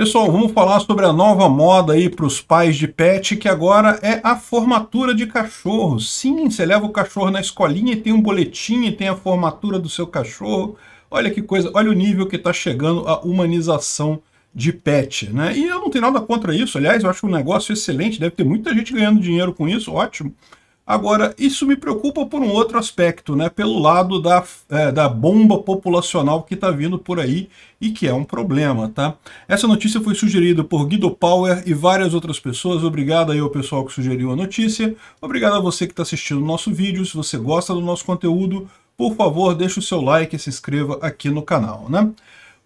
Pessoal, vamos falar sobre a nova moda aí para os pais de pet, que agora é a formatura de cachorro. Sim, você leva o cachorro na escolinha e tem um boletim e tem a formatura do seu cachorro. Olha que coisa, olha o nível que está chegando a humanização de pet, né? E eu não tenho nada contra isso, aliás, eu acho um negócio excelente, deve ter muita gente ganhando dinheiro com isso, ótimo. Agora, isso me preocupa por um outro aspecto, né? pelo lado da, é, da bomba populacional que está vindo por aí e que é um problema. Tá? Essa notícia foi sugerida por Guido Power e várias outras pessoas. Obrigado aí ao pessoal que sugeriu a notícia. Obrigado a você que está assistindo o nosso vídeo. Se você gosta do nosso conteúdo, por favor, deixe o seu like e se inscreva aqui no canal. Né?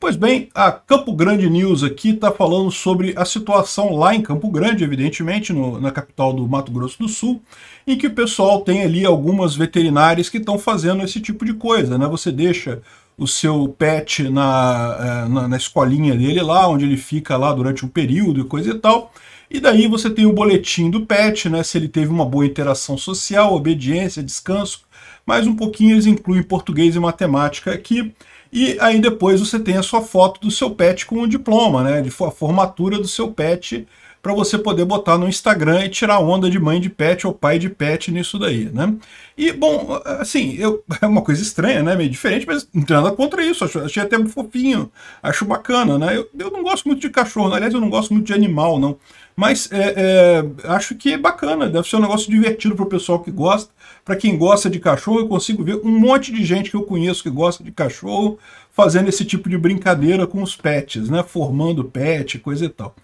Pois bem, a Campo Grande News aqui está falando sobre a situação lá em Campo Grande, evidentemente, no, na capital do Mato Grosso do Sul, em que o pessoal tem ali algumas veterinárias que estão fazendo esse tipo de coisa, né? Você deixa o seu pet na, eh, na, na, escolinha dele lá, onde ele fica lá durante um período e coisa e tal. E daí você tem o boletim do pet, né? Se ele teve uma boa interação social, obediência, descanso. Mais um pouquinho eles incluem português e matemática aqui. E aí depois você tem a sua foto do seu pet com o diploma, né? De a formatura do seu pet para você poder botar no Instagram e tirar onda de mãe de pet ou pai de pet nisso daí, né? E, bom, assim, eu, é uma coisa estranha, né? Meio diferente, mas não tem nada contra isso. Acho, achei até fofinho, acho bacana, né? Eu, eu não gosto muito de cachorro, né? aliás, eu não gosto muito de animal, não. Mas é, é, acho que é bacana, deve ser um negócio divertido para o pessoal que gosta. Para quem gosta de cachorro, eu consigo ver um monte de gente que eu conheço que gosta de cachorro fazendo esse tipo de brincadeira com os pets, né? Formando pet, coisa e tal.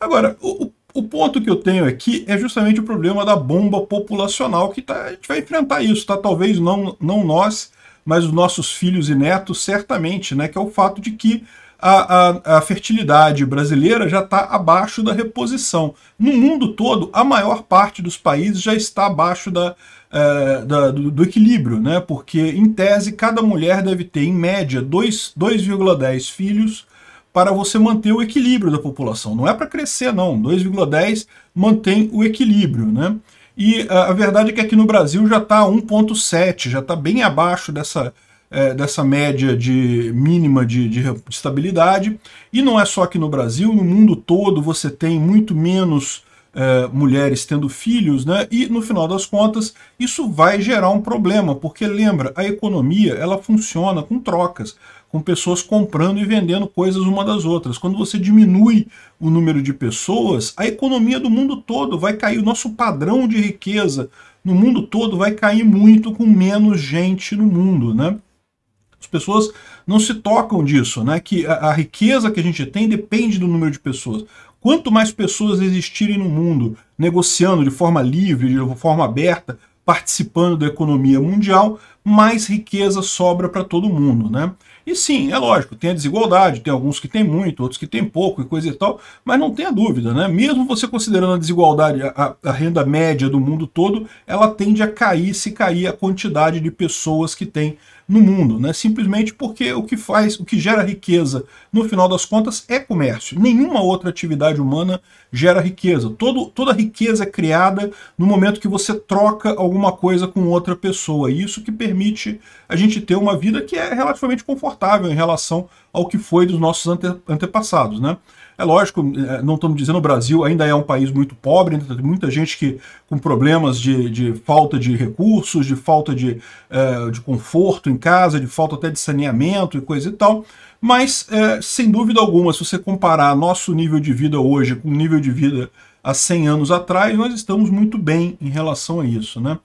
Agora, o, o ponto que eu tenho aqui é justamente o problema da bomba populacional que tá, a gente vai enfrentar isso, tá? Talvez não, não nós, mas os nossos filhos e netos, certamente, né? Que é o fato de que a, a, a fertilidade brasileira já está abaixo da reposição. No mundo todo, a maior parte dos países já está abaixo da, é, da, do, do, equilíbrio, né? porque, em tese, cada mulher deve ter, em média, 2,10 filhos para você manter o equilíbrio da população. Não é para crescer, não. 2,10 mantém o equilíbrio. Né? E a, a verdade é que aqui no Brasil já está 1,7, já está bem abaixo dessa é, dessa média de mínima de, de, estabilidade. E não é só aqui no Brasil, no mundo todo você tem muito menos é, mulheres tendo filhos, né? e no final das contas isso vai gerar um problema, porque lembra, a economia ela funciona com trocas, com pessoas comprando e vendendo coisas uma das outras. Quando você diminui o número de pessoas, a economia do mundo todo vai cair, o nosso padrão de riqueza no mundo todo vai cair muito com menos gente no mundo, né? As pessoas não se tocam disso, né? Que a, a riqueza que a gente tem depende do número de pessoas. Quanto mais pessoas existirem no mundo negociando de forma livre, de forma aberta, participando da economia mundial, mais riqueza sobra para todo mundo, né? E sim, é lógico, tem a desigualdade, tem alguns que tem muito, outros que tem pouco e coisa e tal, mas não tenha dúvida, né? Mesmo você considerando a desigualdade, a, a renda média do mundo todo, ela tende a cair se cair a quantidade de pessoas que tem no mundo, né? Simplesmente porque o que faz, o que gera riqueza, no final das contas, é comércio. Nenhuma outra atividade humana gera riqueza. Todo, toda riqueza é criada no momento que você troca alguma coisa com outra pessoa. Isso que permite permite a gente ter uma vida que é relativamente confortável em relação ao que foi dos nossos ante, antepassados, né? É lógico, é, não estamos dizendo o Brasil ainda é um país muito pobre, tem muita gente que com problemas de, de falta de recursos, de falta de, é, de conforto em casa, de falta até de saneamento e coisa e tal. Mas, é, sem dúvida alguma, se você comparar nosso nível de vida hoje com o nível de vida há 100 anos atrás, nós estamos muito bem em relação a isso. Né?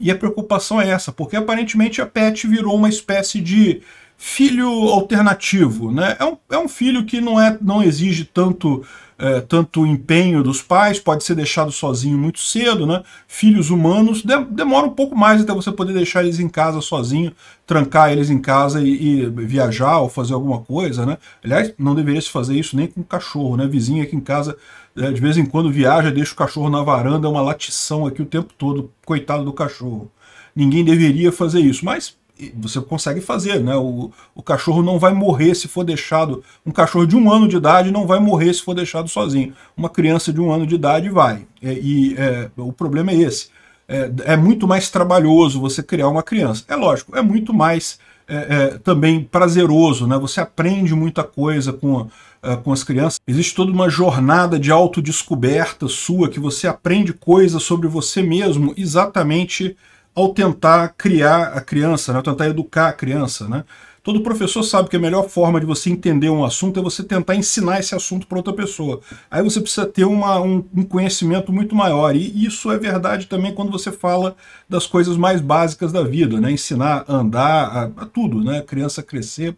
E a preocupação é essa, porque aparentemente a Pet virou uma espécie de filho alternativo. Né? É, um, é um filho que não, é, não exige tanto, é, tanto empenho dos pais, pode ser deixado sozinho muito cedo. Né? Filhos humanos de, demora um pouco mais até você poder deixar eles em casa sozinho, trancar eles em casa e, e, viajar ou fazer alguma coisa. Né? Aliás, não deveria se fazer isso nem com cachorro. Né? Vizinho aqui em casa é, de vez em quando viaja, deixa o cachorro na varanda, é uma latição aqui o tempo todo, coitado do cachorro. Ninguém deveria fazer isso, mas você consegue fazer, né? O, o cachorro não vai morrer se for deixado. Um cachorro de um ano de idade não vai morrer se for deixado sozinho. Uma criança de um ano de idade vai. É, e é, o problema é esse. É, é, muito mais trabalhoso você criar uma criança. É lógico, é muito mais é, é, também prazeroso, né? Você aprende muita coisa com, é, com as crianças. Existe toda uma jornada de autodescoberta sua que você aprende coisas sobre você mesmo exatamente ao tentar criar a criança, né? Ao tentar educar a criança, né? Todo professor sabe que a melhor forma de você entender um assunto é você tentar ensinar esse assunto para outra pessoa. Aí você precisa ter uma, um, um, conhecimento muito maior. E isso é verdade também quando você fala das coisas mais básicas da vida, né? Ensinar a andar, a, a tudo, né? A criança crescer.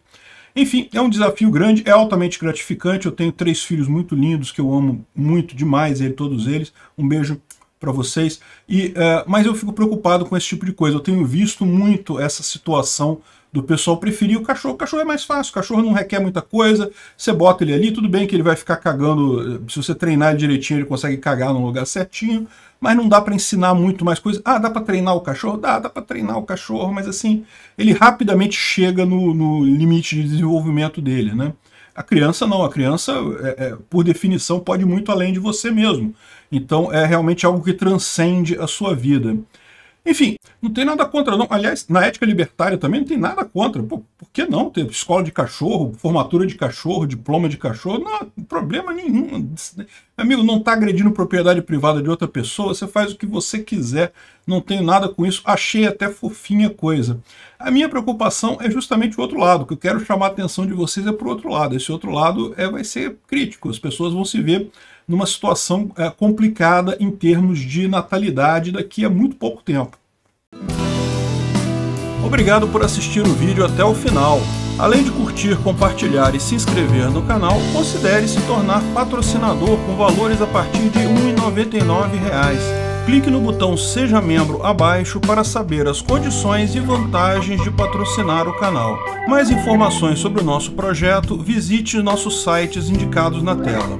Enfim, é um desafio grande, é altamente gratificante. Eu tenho três filhos muito lindos que eu amo muito demais, ele, todos eles. Um beijo para vocês. E, é, mas eu fico preocupado com esse tipo de coisa. Eu tenho visto muito essa situação do pessoal preferir o cachorro. O cachorro é mais fácil, o cachorro não requer muita coisa. Você bota ele ali, tudo bem que ele vai ficar cagando. Se você treinar ele direitinho, ele consegue cagar no lugar certinho. Mas não dá para ensinar muito mais coisa. Ah, dá para treinar o cachorro? Dá, dá para treinar o cachorro, mas assim, ele rapidamente chega no, no limite de desenvolvimento dele, né? A criança não, a criança, é, é, por definição, pode ir muito além de você mesmo. Então é realmente algo que transcende a sua vida. Enfim, não tem nada contra, não. Aliás, na ética libertária também não tem nada contra. Pô, por que não ter escola de cachorro, formatura de cachorro, diploma de cachorro? Não, problema nenhum. Amigo, não está agredindo propriedade privada de outra pessoa, você faz o que você quiser. Não tenho nada com isso. Achei até fofinha a coisa. A minha preocupação é justamente o outro lado. O que eu quero chamar a atenção de vocês é para o outro lado. Esse outro lado é, vai ser crítico. As pessoas vão se ver numa situação é, complicada em termos de natalidade daqui a muito pouco tempo. Obrigado por assistir o vídeo até o final. Além de curtir, compartilhar e se inscrever no canal, considere se tornar patrocinador com valores a partir de R$ 1,99 clique no botão Seja Membro abaixo para saber as condições e vantagens de patrocinar o canal. Mais informações sobre o nosso projeto, visite nossos sites indicados na tela.